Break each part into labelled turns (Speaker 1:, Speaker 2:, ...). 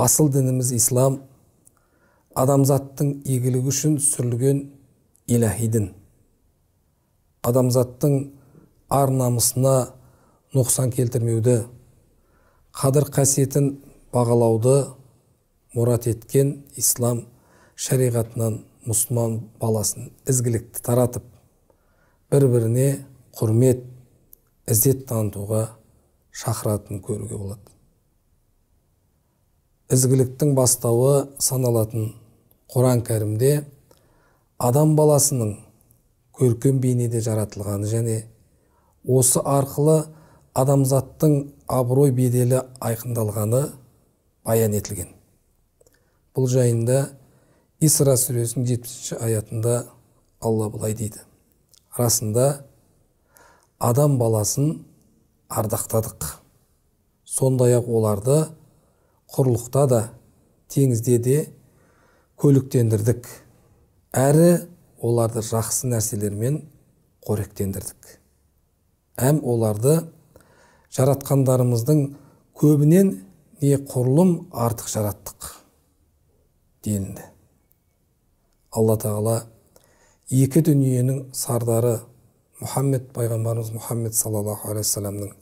Speaker 1: асыл дініміз ислам адамзаттың игілігі үшін сүрілген иләһи дін адамзаттың ар намысына нұқсан келтірмеуді қадір қасиетін бағалауды мұрат еткен ислам шариғатынан мұсылман баласын ізгілікті таратып бір біріне құрмет ізет танытуға шақыратынын көруге болады ізгіліктің бастауы саналатын құран кәрімде адам баласының көркем бейнеде жаратылғаны және осы арқылы адамзаттың абырой беделі айқындалғаны баян етілген бұл жайында исра сүресінің жетпісінші аятында алла былай дейді расында адам баласын ардақтадық сондай ақ оларды құрлықта да теңізде де көліктендірдік әрі оларды жақсы нәрселермен қоректендірдік әм оларды жаратқандарымыздың көбінен не құрылым артық жараттық делінді алла тағала екі дүниенің сардары мұхаммед пайғамбарымыз мұхаммед саллаллаху уассаламның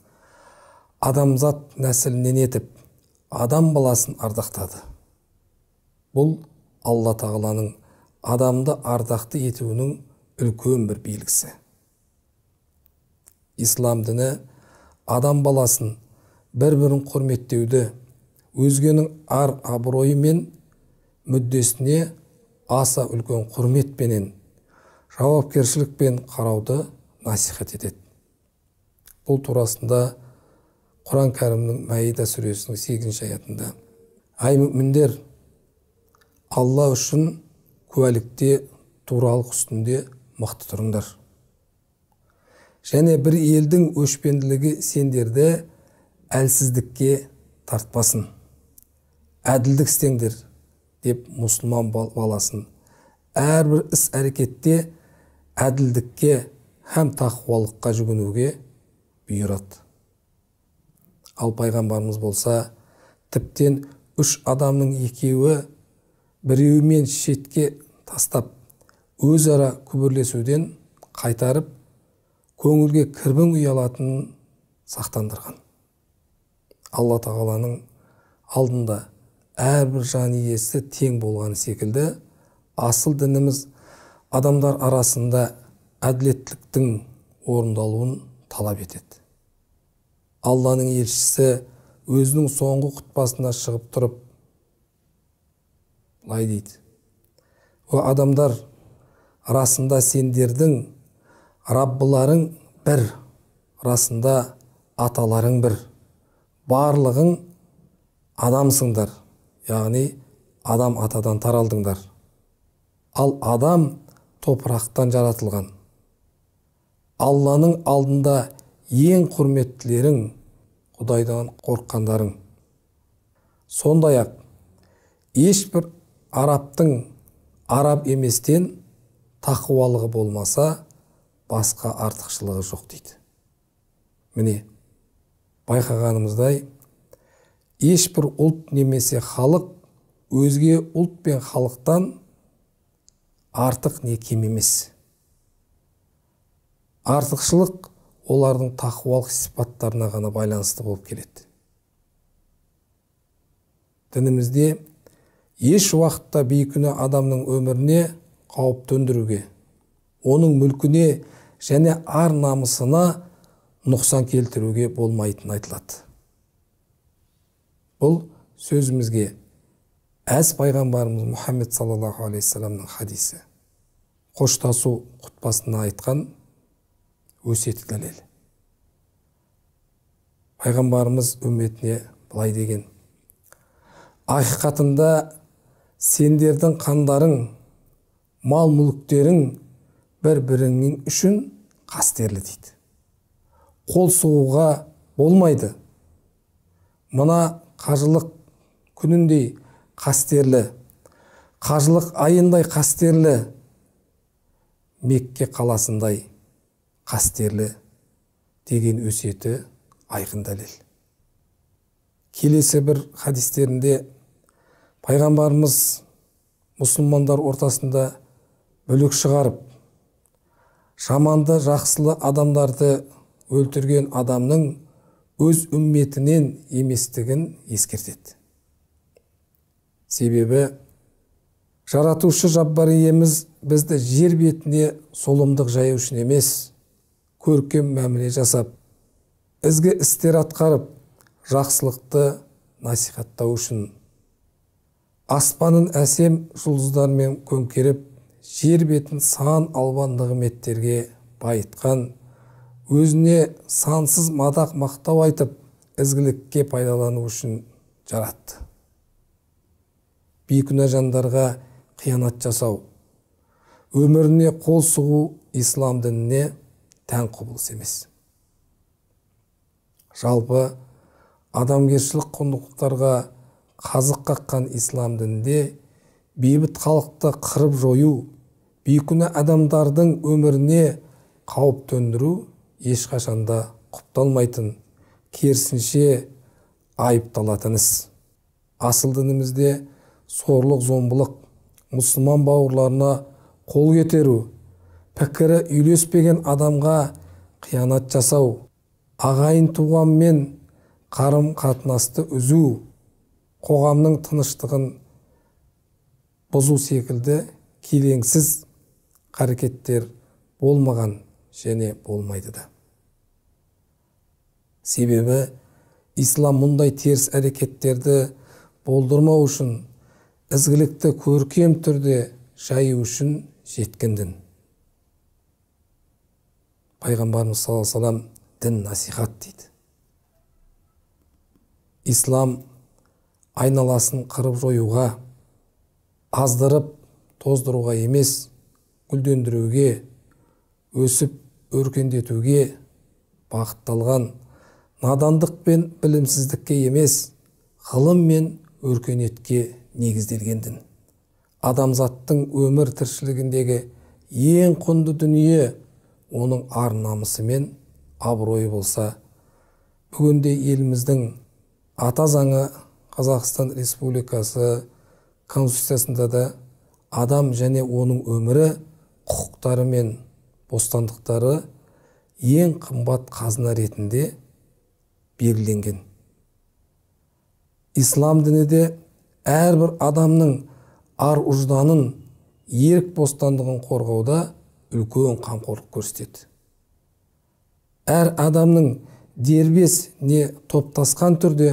Speaker 1: адамзат нәсілінен етіп адам баласын ардақтады бұл алла тағаланың адамды ардақты етуінің үлкен бір белгісі ислам діні адам баласын бір бірін құрметтеуді өзгенің ар абыройы мен мүддесіне аса үлкен құрметпенен жауапкершілікпен қарауды насихат етеді бұл турасында құран кәрімнің маида сүресінің сегізінші аятында ай мүміндер алла үшін куәлікте туралық үстінде мықты тұрыңдар және бір елдің өшпенділігі сендерді әлсіздікке тартпасын әділдік істеңдер деп мұсылман баласын әрбір іс әрекетте әділдікке һәм тақуалыққа жүгінуге бұйырады ал пайғамбарымыз болса тіптен үш адамның екеуі біреуімен шетке тастап өзара күбірлесуден қайтарып көңілге кірбің ұялатынын сақтандырған алла тағаланың алдында әрбір жан иесі тең болғаны секілді асыл дініміз адамдар арасында әділеттіліктің орындалуын талап етеді алланың елшісі өзінің соңғы құтпасына шығып тұрып былай дейді о адамдар расында сендердің раббыларың бір расында аталарың бір барлығың адамсыңдар яғни адам атадан таралдыңдар ал адам топырақтан жаратылған алланың алдында ең құрметтілерің құдайдан қорыққандарың сондай ақ ешбір арабтың араб еместен тақуалығы болмаса басқа артықшылығы жоқ дейді міне байқағанымыздай ешбір ұлт немесе халық өзге ұлт пен халықтан артық не кем емес артықшылық олардың тақуалық сипаттарына ғана байланысты болып келеді дінімізде еш уақытта бейкүнә адамның өміріне қауіп төндіруге оның мүлкіне және ар намысына нұқсан келтіруге болмайтын айтылады бұл сөзімізге әз пайғамбарымыз мұхаммед саллаллаху алейхи хадисі қоштасу құтпасында айтқан өсиеті дәлел пайғамбарымыз үмметіне былай деген ақиқатында сендердің қандарың мал мүліктерің бір біріңнің үшін қастерлі дейді қол соғуға болмайды мына қажылық күніндей қастерлі қажылық айындай қастерлі мекке қаласындай қастерлі деген өсеті айқын дәлел келесі бір хадистерінде пайғамбарымыз мұсылмандар ортасында бүлік шығарып жаманды жақсылы адамдарды өлтірген адамның өз үмметінен еместігін ескертеді себебі жаратушы жаббар иеміз бізді жер бетіне солымдық жаю үшін емес көркем мәміле жасап ізгі істер атқарып жақсылықты насихаттау үшін аспанын әсем жұлдыздармен көмкеріп жер бетін сан албан нығметтерге байытқан өзіне сансыз мадақ мақтау айтып ізгілікке пайдалану үшін жаратты бейкүнә жандарға қиянат жасау өміріне қол сұғу ислам дініне тән құбылыс емес жалпы адамгершілік құндылықтарға қазық қаққан ислам дінінде бейбіт халықты қырып жою бейкүнә адамдардың өміріне қауіп төндіру ешқашанда құпталмайтын керісінше айыпталатын іс асыл дінімізде сорлық зомбылық мұсылман бауырларына қол көтеру пікірі үйлеспеген адамға қиянат жасау ағайын туғанмен қарым қатынасты үзу қоғамның тыныштығын бұзу секілді келеңсіз қарекеттер болмаған және болмайды да себебі ислам мұндай теріс әрекеттерді болдырмау үшін ізгілікті көркем түрде жаю үшін жеткен дін пайғамбарымыз саллаллаху алейхи салам дін насихат дейді ислам айналасын қырып жоюға аздырып тоздыруға емес гүлдендіруге өсіп өркендетуге бағытталған надандық пен білімсіздікке емес ғылым мен өркениетке негізделген дін адамзаттың өмір тіршілігіндегі ең құнды дүние оның ар намысы мен абыройы болса бүгінде еліміздің ата заңы қазақстан республикасы конституциясында да адам және оның өмірі құқықтары мен бостандықтары ең қымбат қазына ретінде белгіленген ислам діні де әрбір адамның ар ұжданын ерік бостандығын қорғауда үлкен қамқорлық көрсетеді әр адамның дербес не топтасқан түрде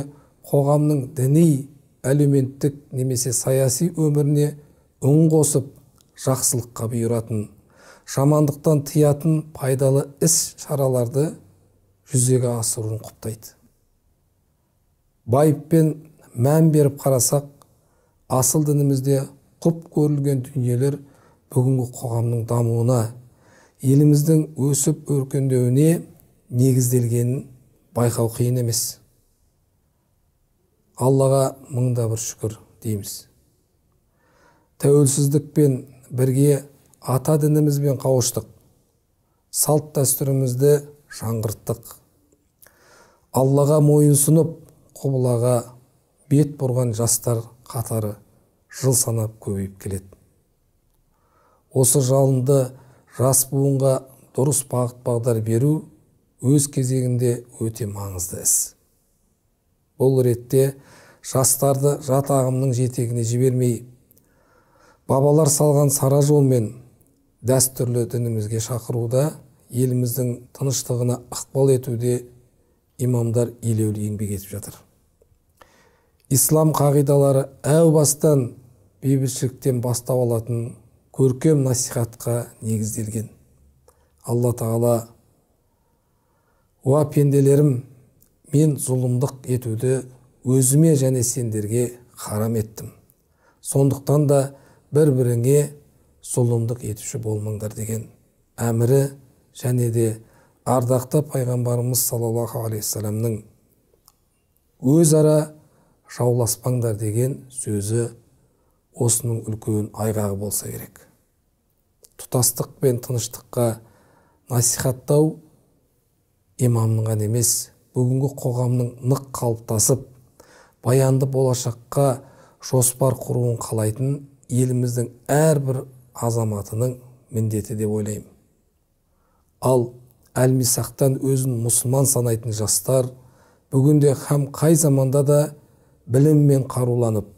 Speaker 1: қоғамның діни әлеуметтік немесе саяси өміріне үн қосып жақсылыққа бұйыратын жамандықтан тыятын пайдалы іс шараларды жүзеге асыруын құптайды байыппен мән беріп қарасақ асыл дінімізде құп көрілген дүниелер бүгінгі қоғамның дамуына еліміздің өсіп өркендеуіне негізделгенін байқау қиын емес аллаға мың да бір шүкір дейміз тәуелсіздікпен бірге ата дінімізбен қауыштық салт дәстүрімізді жаңғырттық аллаға мойынсұнып құбылаға бет бұрған жастар қатары жыл санап көбейіп келеді осы жалынды жас буынға дұрыс бағыт бағдар беру өз кезегінде өте маңызды іс бұл ретте жастарды жат ағымның жетегіне жібермей бабалар салған сара жолмен дәстүрлі дінімізге шақыруда еліміздің тыныштығына ықпал етуде имамдар елеулі еңбек етіп жатыр ислам қағидалары әу бастан бейбітшіліктен бастау алатын көркем насихатқа негізделген алла тағала уа пенделерім мен зұлымдық етуді өзіме және сендерге харам еттім сондықтан да бір біріңе зұлымдық етуші болмаңдар деген әмірі және де ардақты пайғамбарымыз саллаллаху алейхи өз өзара жауласпаңдар деген сөзі осының үлкен айғағы болса керек тұтастық пен тыныштыққа насихаттау имамның ғана емес бүгінгі қоғамның нық қалыптасып баянды болашаққа жоспар құруын қалайтын еліміздің әрбір азаматының міндеті деп ойлаймын ал әлмисақтан өзін мұсылман санайтын жастар бүгінде һәм қай заманда да біліммен қаруланып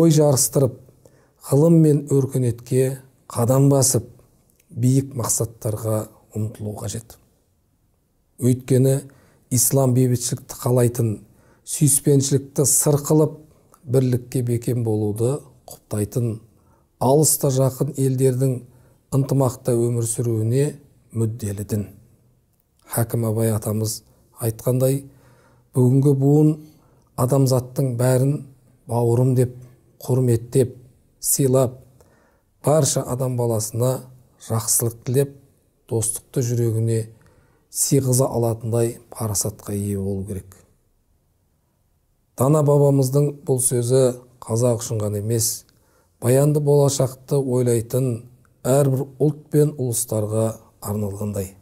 Speaker 1: ой жарыстырып ғылым мен өркениетке қадам басып биік мақсаттарға ұмтылу қажет өйткені ислам бейбітшілікті қалайтын сүйіспеншілікті сыр қылып бірлікке бекем болуды құптайтын алыста жақын елдердің ынтымақта өмір сүруіне мүдделі дін хәкім абай атамыз айтқандай бүгінгі буын адамзаттың бәрін бауырым деп құрметтеп сыйлап барша адам баласына жақсылық тілеп достықты жүрегіне сиғыза алатындай парасатқа ие болу керек дана бабамыздың бұл сөзі қазақ үшін ғана емес баянды болашақты ойлайтын әрбір ұлт пен ұлыстарға арналғандай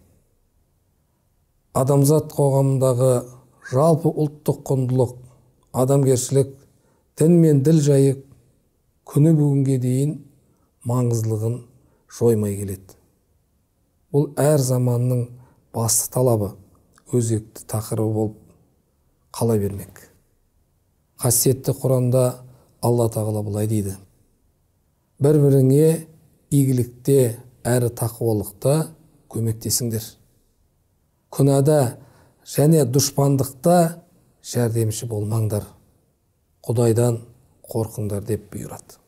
Speaker 1: адамзат қоғамындағы жалпы ұлттық құндылық адамгершілік дін мен діл жайы күні бүгінге дейін маңыздылығын жоймай келеді бұл әр заманның басты талабы өзекті тақырыбы болып қала бермек қасиетті құранда алла тағала былай дейді бір біріңе игілікте әрі тақуалықта көмектесіңдер күнәда және дұшпандықта жәрдемші болмаңдар құдайдан қорқыңдар деп бұйырады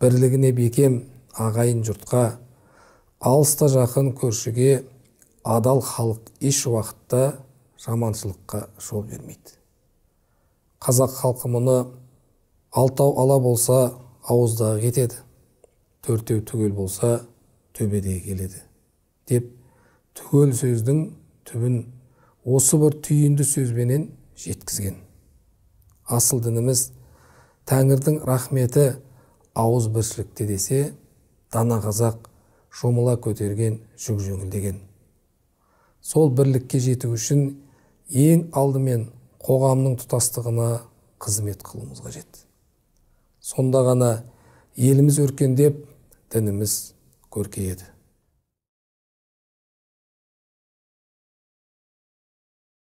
Speaker 1: бірлігіне бекем ағайын жұртқа алыста жақын көршіге адал халық еш уақытта жаманшылыққа жол бермейді қазақ халқы мұны алтау ала болса ауыздағы кетеді төртеу түгел болса төбедегі келеді деп түгел сөздің түбін осы бір түйінді сөзбенен жеткізген асыл дініміз тәңірдің рахметі ауызбіршілікте десе дана қазақ шомыла көтерген жүк деген сол бірлікке жету үшін ең алдымен қоғамның тұтастығына қызмет қылуымыз қажет сонда ғана еліміз өркендеп дініміз көркейеді